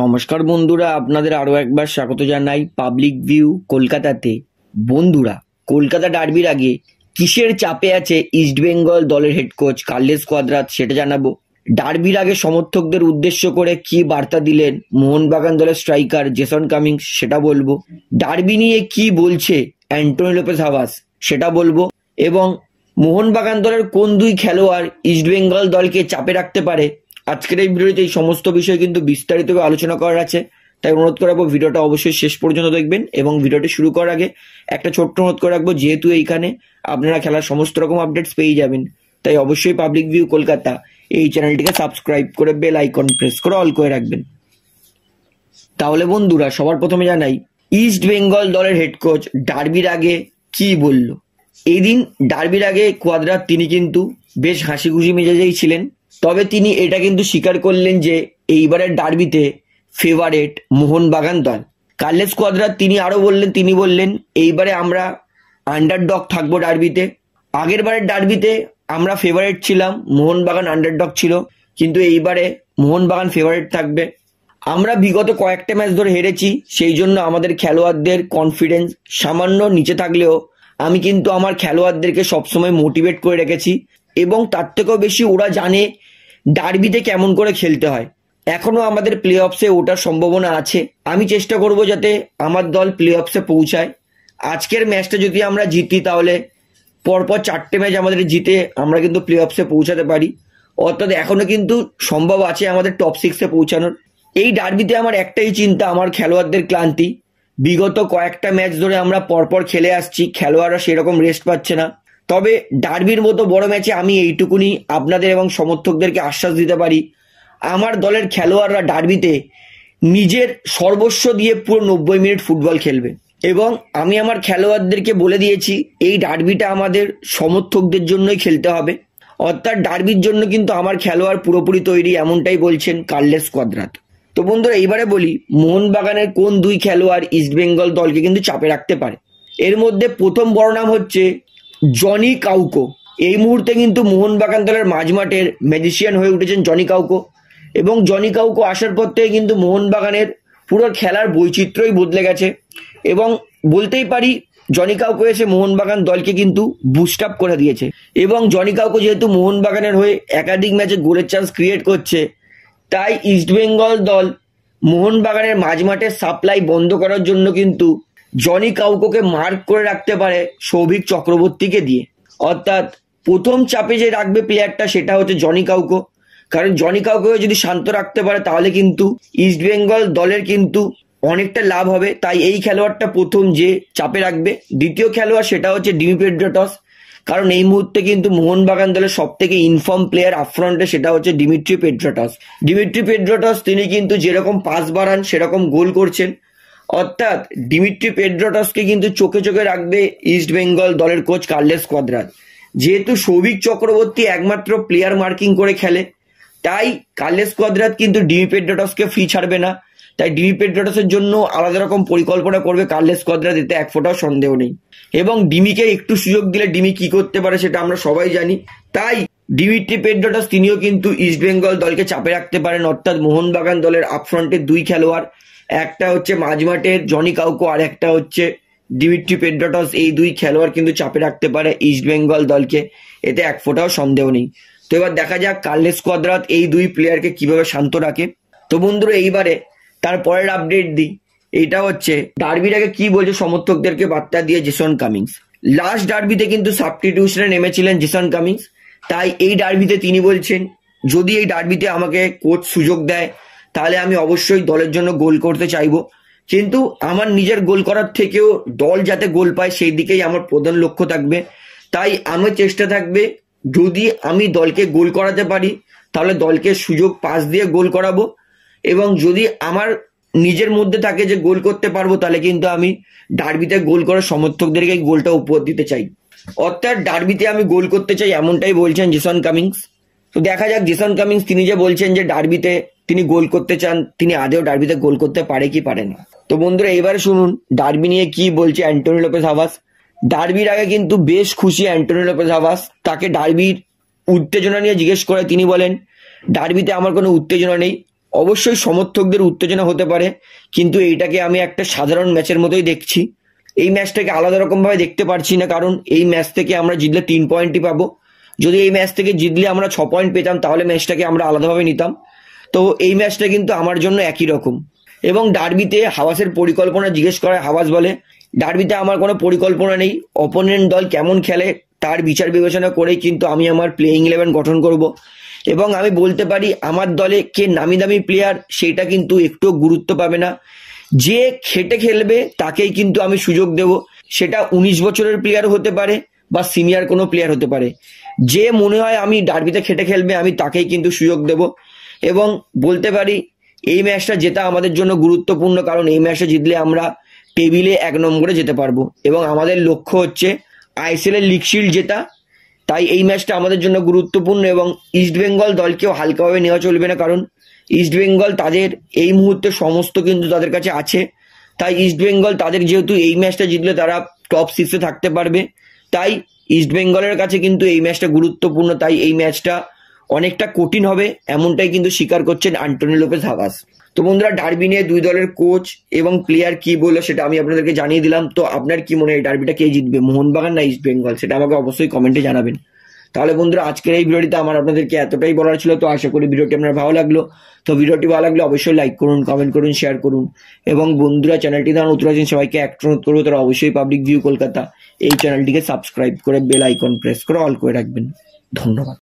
নমস্কার বন্ধুরা আপনাদের আরও একবার স্বাগত জানাই পাবলিক ভিউ কলকাতাতে বন্ধুরা কলকাতা ডার্বির আগে কিসের চাপে আছে ইস্টবেঙ্গল দলের হেড কোচ কার্লেস কোয়াদ্রাত সেটা জানাবো ডার্বির আগে সমর্থকদের উদ্দেশ্য করে কি বার্তা দিলেন মোহনবাগান দলের স্ট্রাইকার জেসন কামিংস সেটা বলবো ডার্বি নিয়ে কি বলছে অ্যান্টনি লোপেস হাওয়াস সেটা বলবো এবং মোহনবাগান দলের কোন দুই খেলোয়াড় ইস্টবেঙ্গল দলকে চাপে রাখতে পারে আজকের এই ভিডিওতে এই সমস্ত বিষয়ে কিন্তু বিস্তারিতভাবে আলোচনা করার আছে তাই অনুরোধ করাবো ভিডিওটা অবশ্যই শেষ পর্যন্ত দেখবেন এবং ভিডিওটি শুরু করার আগে একটা ছোট্ট অনুরোধ করে রাখবো যেহেতু এইখানে আপনারা খেলার সমস্ত রকম আপডেটস পেয়ে যাবেন তাই অবশ্যই পাবলিক ভিউ কলকাতা এই চ্যানেলটিকে সাবস্ক্রাইব করে বেল আইকন প্রেস করে অল করে রাখবেন তাহলে বন্ধুরা সবার প্রথমে জানাই ইস্ট বেঙ্গল দলের হেড কোচ ডার্বির আগে কি বলল এই দিন ডার্বির আগে কোয়াদ্রাত তিনি কিন্তু বেশ হাসি খুশি মেজাজেই ছিলেন তবে তিনি এটা কিন্তু স্বীকার করলেন যে এইবারের ডার্বিতে ফেভারেট মোহনবাগান দল কার্লেস কোয়াদ্রা তিনি আরও বললেন তিনি বললেন এইবারে আমরা আন্ডারডগ থাকবো ডার্বিতে আগের বারের ডার্বিতে আমরা ফেভারেট ছিলাম মোহনবাগান আন্ডারডগ ছিল কিন্তু এইবারে মোহনবাগান ফেভারেট থাকবে আমরা বিগত কয়েকটা ম্যাচ ধরে হেরেছি সেই জন্য আমাদের খেলোয়াড়দের কনফিডেন্স সামান্য নিচে থাকলেও আমি কিন্তু আমার খেলোয়াড়দেরকে সবসময় মোটিভেট করে রেখেছি এবং তার থেকেও বেশি ওরা জানে ডার্বিতে কেমন করে খেলতে হয় এখনও আমাদের প্লে অফসে ওঠার সম্ভাবনা আছে আমি চেষ্টা করব যাতে আমার দল প্লে অফসে পৌঁছায় আজকের ম্যাচটা যদি আমরা জিতি তাহলে পরপর চারটে ম্যাচ আমাদের জিতে আমরা কিন্তু প্লে অফসে পৌঁছাতে পারি অর্থাৎ এখনও কিন্তু সম্ভব আছে আমাদের টপ সিক্সে পৌঁছানোর এই ডার্বিতে আমার একটাই চিন্তা আমার খেলোয়াড়দের ক্লান্তি বিগত কয়েকটা ম্যাচ ধরে আমরা পরপর খেলে আসছি খেলোয়াড়রা সেরকম রেস্ট পাচ্ছে না তবে ডার্বির মতো বড় ম্যাচে আমি এইটুকুনি আপনাদের এবং সমর্থকদেরকে আশ্বাস দিতে পারি আমার দলের খেলোয়াড়রা ডার্বিতে নিজের সর্বস্ব দিয়ে পুরো নব্বই মিনিট ফুটবল খেলবে এবং আমি আমার খেলোয়াড়দেরকে বলে দিয়েছি এই ডার্বিটা আমাদের সমর্থকদের জন্যই খেলতে হবে অর্থাৎ ডার্বির জন্য কিন্তু আমার খেলোয়াড় পুরোপুরি তৈরি এমনটাই বলছেন কার্লেস কোয়াদ্রাত তো বন্ধুরা এইবারে বলি মোহনবাগানের কোন দুই খেলোয়াড় ইস্টবেঙ্গল দলকে কিন্তু চাপে রাখতে পারে এর মধ্যে প্রথম বড় নাম হচ্ছে জনি কাউকো এই মুহূর্তে কিন্তু মোহনবাগান দলের মাঝমাঠের ম্যাজিশিয়ান হয়ে উঠেছেন জনি কাউকো এবং জনি কাউকো আসার পর থেকে কিন্তু মোহনবাগানের পুরো খেলার বৈচিত্র্যই বদলে গেছে এবং বলতেই পারি জনি কাউকো এসে মোহনবাগান দলকে কিন্তু বুস্ট আপ করে দিয়েছে এবং জনি কাউকো যেহেতু মোহনবাগানের হয়ে একাধিক ম্যাচে গোলের চান্স ক্রিয়েট করছে তাই ইস্টবেঙ্গল দল মোহনবাগানের মাঝমাঠের সাপ্লাই বন্ধ করার জন্য কিন্তু জনি কাউকোকে মার্ক করে রাখতে পারে সৌভিক চক্রবর্তীকে দিয়ে অর্থাৎ প্রথম চাপে যে রাখবে প্লেয়ারটা সেটা হচ্ছে জনি কাউকো কারণ জনি কাউকে যদি শান্ত রাখতে পারে তাহলে কিন্তু ইস্ট বেঙ্গল দলের কিন্তু অনেকটা লাভ হবে তাই এই খেলোয়াড়টা প্রথম যে চাপে রাখবে দ্বিতীয় খেলোয়াড় সেটা হচ্ছে ডিমি পেড্রোটস কারণ এই মুহূর্তে কিন্তু মোহনবাগান দলের সব থেকে ইনফর্ম প্লেয়ার আফ্রন্টে সেটা হচ্ছে ডিমিট্রি পেড্রটস ডিমিট্রি পেড্রোটস তিনি কিন্তু যেরকম পাস বাড়ান সেরকম গোল করছেন অর্থাৎ ডিমিট্রি পেড্রটসকে কিন্তু চোখে চোখে রাখবে ইস্ট বেঙ্গল দলের কোচ কার্লেস কোয়াদ্রাজ যেহেতু সৌভিক চক্রবর্তী একমাত্র প্লেয়ার মার্কিং করে খেলে তাই কার্লেস কোয়াদ্রাজ কিন্তু ডিমি পেড্রটসকে ফ্রি ছাড়বে না তাই ডিমি পেড্রটসের জন্য আলাদা রকম পরিকল্পনা করবে কার্লেস কোয়াদ্রাজ এতে এক ফোটাও সন্দেহ নেই এবং ডিমিকে একটু সুযোগ দিলে ডিমি কি করতে পারে সেটা আমরা সবাই জানি তাই ডিমিট্রি পেড্রোটাস তিনিও কিন্তু ইস্টবেঙ্গল দলকে চাপে রাখতে পারেন অর্থাৎ মোহনবাগান দলের আপফ্রন্টের দুই খেলোয়াড় একটা হচ্ছে মাঝমাঠের জনি কাউকো আর একটা হচ্ছে ডিমিট্রি পেড্রোটাস এই দুই খেলোয়াড় কিন্তু চাপে রাখতে পারে ইস্টবেঙ্গল দলকে এতে এক ফোটাও সন্দেহ নেই তো এবার দেখা যাক কার্লেস কোয়াদ্রাত এই দুই প্লেয়ারকে কিভাবে শান্ত রাখে তো বন্ধুরা এইবারে তার পরের আপডেট দিই এটা হচ্ছে ডার্বিটাকে কি বলছে সমর্থকদেরকে বার্তা দিয়ে জেসন কামিংস লাস্ট ডার্বিতে কিন্তু সাবস্টিটিউশনে নেমেছিলেন জেসন কামিংস তাই এই ডার্বিতে তিনি বলছেন যদি এই ডার্বিতে আমাকে কোচ সুযোগ দেয় তাহলে আমি অবশ্যই দলের জন্য গোল করতে চাইবো কিন্তু আমার নিজের গোল করার থেকেও দল যাতে গোল পায় সেই দিকেই আমার প্রধান লক্ষ্য থাকবে তাই আমার চেষ্টা থাকবে যদি আমি দলকে গোল করাতে পারি তাহলে দলকে সুযোগ পাস দিয়ে গোল করাবো এবং যদি আমার নিজের মধ্যে থাকে যে গোল করতে পারবো তাহলে কিন্তু আমি ডার্বিতে গোল করার সমর্থকদেরকে গোলটা উপহার দিতে চাই অর্থাৎ ডার্বিতে আমি গোল করতে চাই এমনটাই বলছেন জেসন কামিংস তো দেখা যাক জেসন কামিংস তিনি যে বলছেন যে ডার্বিতে তিনি গোল করতে চান তিনি আদেও ডার্বিতে গোল করতে পারে কি পারে না তো বন্ধুরা এবারে শুনুন ডার্বি নিয়ে কি বলছে অ্যান্টনি লোপেস হাভাস ডার্বির আগে কিন্তু বেশ খুশি অ্যান্টনি লোপেস আবাস তাকে ডার্বির উত্তেজনা নিয়ে জিজ্ঞেস করে তিনি বলেন ডার্বিতে আমার কোনো উত্তেজনা নেই অবশ্যই সমর্থকদের উত্তেজনা হতে পারে কিন্তু এইটাকে আমি একটা সাধারণ ম্যাচের মতোই দেখছি এই ম্যাচটাকে আলাদা রকম ভাবে দেখতে পারছি না কারণ এই ম্যাচ থেকে আমরা জিতলে তিন পয়েন্টই পাবো যদি এই ম্যাচ থেকে জিতলে আমরা ছ পয়েন্ট পেতাম তাহলে ম্যাচটাকে আমরা আলাদাভাবে নিতাম তো এই ম্যাচটা কিন্তু আমার জন্য একই রকম এবং ডার্বিতে হাওয়াসের পরিকল্পনা জিজ্ঞেস করে হাওয়াস বলে ডার্বিতে আমার কোনো পরিকল্পনা নেই অপোনেন্ট দল কেমন খেলে তার বিচার বিবেচনা করেই কিন্তু আমি আমার প্লেয়িং ইলেভেন গঠন করব এবং আমি বলতে পারি আমার দলে কে নামি দামি প্লেয়ার সেটা কিন্তু একটু গুরুত্ব পাবে না যে খেটে খেলবে তাকেই কিন্তু আমি সুযোগ দেব সেটা উনিশ বছরের প্লেয়ার হতে পারে বা সিনিয়র কোনো প্লেয়ার হতে পারে যে মনে হয় আমি ডার্বিতে খেটে খেলবে আমি তাকেই কিন্তু সুযোগ দেব এবং বলতে পারি এই ম্যাচটা জেতা আমাদের জন্য গুরুত্বপূর্ণ কারণ এই ম্যাচটা জিতলে আমরা টেবিলে এক নম্বরে যেতে পারবো এবং আমাদের লক্ষ্য হচ্ছে আইসিএল এর লিগ শিল্ড জেতা তাই এই ম্যাচটা আমাদের জন্য গুরুত্বপূর্ণ এবং ইস্ট বেঙ্গল দলকেও হালকাভাবে নেওয়া চলবে না কারণ ইস্টবেঙ্গল তাদের এই মুহূর্তে সমস্ত কিন্তু তাদের কাছে আছে তাই ইস্টবেঙ্গল তাদের যেহেতু এই ম্যাচটা জিতলে তারা টপ সিক্সে থাকতে পারবে তাই ইস্টবেঙ্গলের কাছে কিন্তু এই ম্যাচটা গুরুত্বপূর্ণ তাই এই ম্যাচটা অনেকটা কঠিন হবে এমনটাই কিন্তু স্বীকার করছেন আন্টনি লোপেস হাবাস তো বন্ধুরা ডার্বি নিয়ে দুই দলের কোচ এবং প্লেয়ার কি বললো সেটা আমি আপনাদেরকে জানিয়ে দিলাম তো আপনার কি মনে হয় ডার্বিটা কে জিতবে মোহনবাগান না ইস্ট বেঙ্গল সেটা আমাকে অবশ্যই কমেন্টে জানাবেন তাহলে বন্ধুরা আজকের এই ভিডিওটিতে আমার আপনাদেরকে এতটাই বলার ছিল তো আশা করি ভিডিওটি আপনার ভালো লাগলো তো ভিডিওটি ভালো লাগলে অবশ্যই লাইক করুন কমেন্ট করুন শেয়ার করুন এবং বন্ধুরা চ্যানেলটি দ্বারা নতুন আছেন সবাইকে একটা অনুরোধ করবো তারা অবশ্যই পাবলিক ভিউ কলকাতা এই চ্যানেলটিকে সাবস্ক্রাইব করে বেল আইকন প্রেস করে অল করে রাখবেন ধন্যবাদ